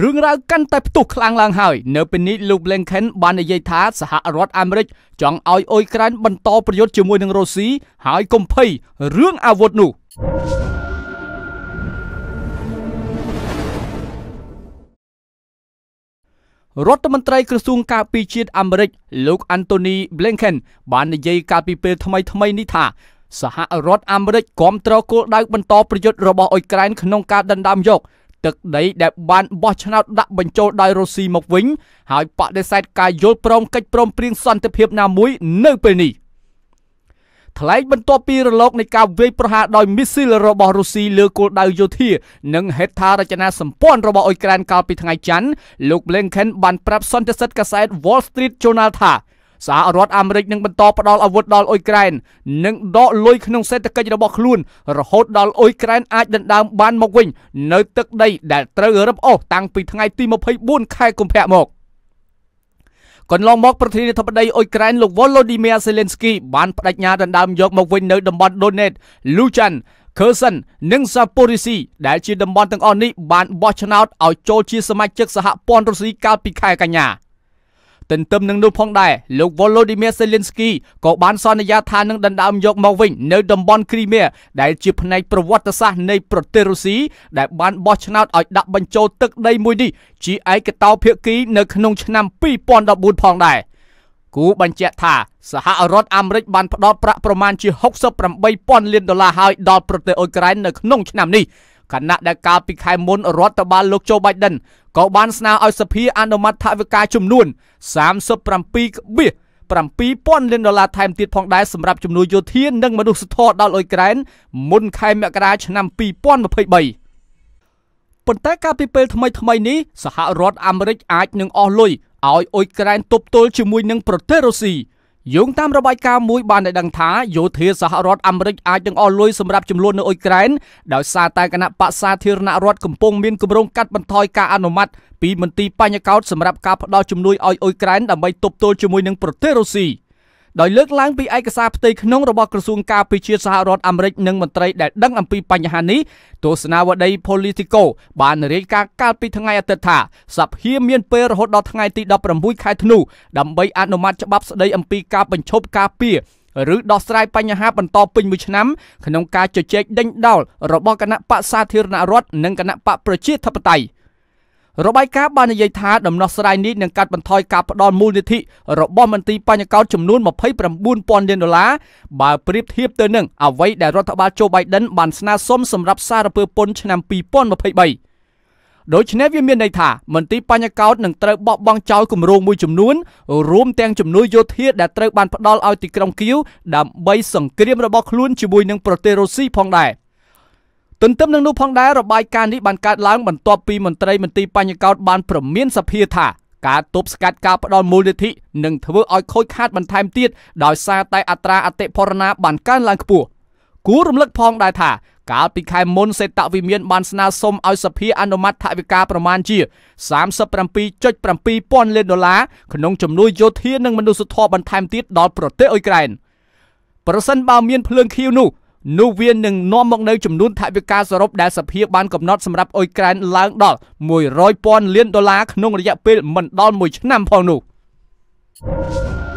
រឿងរ៉ាវកាន់តែផ្ទុះខ្លាំងឡើងហើយនៅពេលនេះលោក Blinken បាននិយាយថា សហរដ្ឋអាមេរិកចង់ឲ្យអ៊ុយក្រែនបន្តប្រយុទ្ធជាមួយនឹងរុស្ស៊ីហើយកំភៃរឿងអាវុធនោះរដ្ឋមន្ត្រីក្រសួងការពារជាតិអាមេរិកលោក Anthony Blinken បាននិយាយកាលពីពេលថ្មីៗនេះថា សហរដ្ឋអាមេរិកគាំទ្រគោលដៅបន្តប្រយុទ្ធរបស់អ៊ុយក្រែនក្នុងការដណ្ដើមយកទឹកដីដែលបានបោះឆ្នោតដាក់បញ្ចូលដោយរុស្ស៊ីមកវិញហើយបដិសេធការយល់ព្រមកិច្ចព្រមព្រៀងសន្តិភាពណាមួយនៅពេលនេះថ្លែងបន្ទាប់ពីរលកនៃការវាយប្រហារដោយមីស៊ីលរបស់រុស្ស៊ីលើគោលដៅយោធា និងហេដ្ឋារចនាសម្ព័ន្ធរបស់អ៊ុយក្រែនកាលពីថ្ងៃច័ន្ទលោក Blinken បានប្រាប់សន្និសីទកាសែត Wall Street Journal ថាសហរដ្ឋអាមេរិកនឹងបន្តផ្តល់អាវុធដល់អ៊ុយក្រែននិងដកលុយក្នុងសេដ្ឋកិច្ចរបស់ខ្លួនរហូតដល់អ៊ុយក្រែនអាចដណ្ដើមបានមកវិញនៅទឹកដីដែលត្រូវរឹបអូសតាំងពីថ្ងៃទី24ខែកុម្ភៈមកកន្លងមកប្រធានាធិបតីអ៊ុយក្រែនលោកវ៉ូឡូឌីមៀសេលិនស្គីបានបដិញ្ញាដណ្ដើមយកមកវិញនៅតំបន់ដូណេតលូចាន់ខឺសិននិងសាពូរីស៊ីដែលជាតំបន់ទាំងអស់នេះបានបោះឆ្នោតឲ្យចូលជាសមាជិកសហព័ន្ធរុស្ស៊ីកាលពីខែកញ្ញា។ទន្ទឹមនឹងនោះផងដែរលោក Volodymyr Zelensky ក៏បាន សន្យាថានឹងដណ្ដើមយកមកវិញនៅតំបន់គ្រីមៀដែលជាផ្នែកប្រវត្តិសាស្ត្រនៃប្រទេសរុស្ស៊ីដែលបានបោះឆ្នោតឲ្យដាក់បញ្ចូលទឹកដីមួយនេះជាឯកតោភាគី នៅក្នុង ឆ្នាំ2014ផងដែរគូបញ្ជាក់ថាសហរដ្ឋអាមេរិកបានផ្ដល់ប្រាក់ប្រមាណជា68,000លានដុល្លារឲ្យដល់ប្រទេសអ៊ុយក្រែននៅក្នុងឆ្នាំនេះខណៈដែលកាលពីខែមុនរដ្ឋបាលលោកជូបៃដិនក៏បានស្នើឲ្យសភាអនុម័តថវិកាចំនួន37.7000លានដុល្លារថែមទៀតផងដែរសម្រាប់ជំនួយយោធានិងមនុស្សធម៌ដល់អ៊ុយក្រែនមុនខែមករាឆ្នាំ2023ប៉ុន្តែការពីពេលថ្មីថ្មីនេះសហរដ្ឋអាមេរិកអាចនឹងអស់លុយឲ្យអ៊ុយក្រែនទប់ទល់ជាមួយនឹងប្រទេសរុស្ស៊ីយោងតាមរបាយការណ៍មួយបានដឹងថាយោធាសហរដ្ឋអាមេរិកអាចនឹងអស់លុយសម្រាប់ចំនួននៅអ៊ុយក្រែនដោយសារតែគណៈបក្សសាធារណរដ្ឋកំពុងមានគម្រោងកាត់បន្ថយការអនុម័តពីមន្ទីរបញ្ញកោតសម្រាប់ការផ្ដល់ជំនួយឲ្យអ៊ុយក្រែនដើម្បីទប់ទល់ជាមួយនឹងប្រទេសរុស្ស៊ី។ដោយលើកឡើងពីឯកសារផ្ទៃក្នុងរបស់ក្រសួងការពារជាតិសហរដ្ឋអាមេរិកនិងមន្ត្រីដែលដឹងអំពីបញ្ហានេះទស្សនាវដ្តី Politico បានរាយការណ៍កាលពីថ្ងៃអាទិត្យថាសភាមានពេលរហូតដល់ថ្ងៃទី16ខែធ្នូដើម្បីអនុម័តច្បាប់ស្តីអំពីការបញ្ឈប់ការពារឬដោះស្រាយបញ្ហាបន្តពេញមួយឆ្នាំក្នុងការជជែកដេញដោលរបស់គណៈបកសាធារណរដ្ឋនិងគណៈបកប្រជាធិបតេយ្យរបាយការណ៍បាននិយាយថាដំណោះស្រាយនេះនឹងកាត់បន្ថយការផ្តល់មូលនិធិរបស់មន្ទីរបញ្ញកោចំនួន29,000លានដុល្លារបើប្រៀបធៀបទៅនឹងអ្វីដែលរដ្ឋបាលជូបៃដិនបានស្នើសុំសម្រាប់សារពើពន្ធឆ្នាំ2023ដូច្នេះវាមានន័យថាមន្ទីរបញ្ញកោតនឹងត្រូវបោះបង់ចោលគម្រោងមួយចំនួនរួមទាំងជំនួយយោធាដែលត្រូវបានផ្ដល់ឲ្យទីក្រុងគៀវដើម្បីសង្គ្រាមរបស់ខ្លួនជាមួយនឹងប្រទេសរុស្ស៊ីផងដែរ។ទន្ទឹមនឹងនោះផងដែររបាយការណ៍នេះបានកើតឡើងបន្ទាប់ពីមន្ត្រីមន្ទីរបញ្ញកោតបានព្រមានសភាថាការទប់ស្កាត់ការផ្ដាល់មូលនិធិនឹងធ្វើឲ្យខូចខាតបន្ថែមទៀតដោយសារតែអត្រាអតិផរណាបានកើនឡើងខ្ពស់គួររំលឹកផងដែរថាកាលពីខែមុនសេតវិមានបានស្នើសុំឲ្យសភាអនុម័តថវិកាប្រមាណជា37.7ពាន់លានដុល្លារក្នុងជំនួយយោធានិងមនុស្សធម៌បន្ថែមទៀតដល់ប្រទេសអ៊ុយក្រែនប្រសិនបើមានភ្លើងខៀវនោះនោះវានឹងនាំមកនៅចំនួនថវិកាសរុបដែលសភាបានកំណត់សម្រាប់អ៊ុយក្រែនឡើងដល់100,000លានដុល្លារក្នុងរយៈពេលមិនដល់1ឆ្នាំផងនោះ you